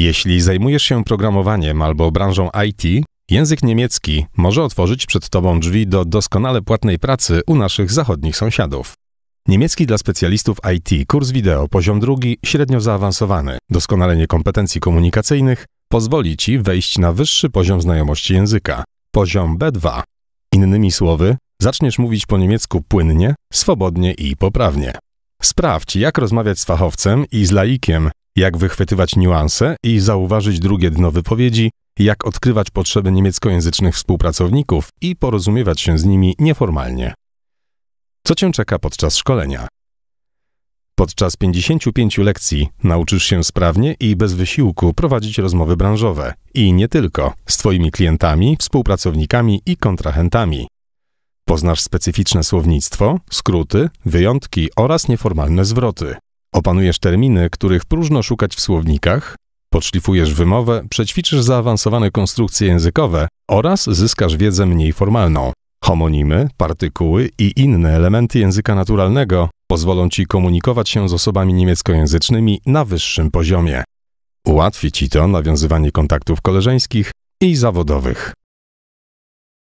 Jeśli zajmujesz się programowaniem albo branżą IT, język niemiecki może otworzyć przed Tobą drzwi do doskonale płatnej pracy u naszych zachodnich sąsiadów. Niemiecki dla specjalistów IT, kurs wideo, poziom drugi, średnio zaawansowany, doskonalenie kompetencji komunikacyjnych pozwoli Ci wejść na wyższy poziom znajomości języka, poziom B2. Innymi słowy, zaczniesz mówić po niemiecku płynnie, swobodnie i poprawnie. Sprawdź, jak rozmawiać z fachowcem i z laikiem jak wychwytywać niuanse i zauważyć drugie dno wypowiedzi, jak odkrywać potrzeby niemieckojęzycznych współpracowników i porozumiewać się z nimi nieformalnie. Co cię czeka podczas szkolenia? Podczas 55 lekcji nauczysz się sprawnie i bez wysiłku prowadzić rozmowy branżowe i nie tylko z Twoimi klientami, współpracownikami i kontrahentami. Poznasz specyficzne słownictwo, skróty, wyjątki oraz nieformalne zwroty. Opanujesz terminy, których próżno szukać w słownikach, podszlifujesz wymowę, przećwiczysz zaawansowane konstrukcje językowe oraz zyskasz wiedzę mniej formalną. Homonimy, partykuły i inne elementy języka naturalnego pozwolą ci komunikować się z osobami niemieckojęzycznymi na wyższym poziomie. Ułatwi ci to nawiązywanie kontaktów koleżeńskich i zawodowych.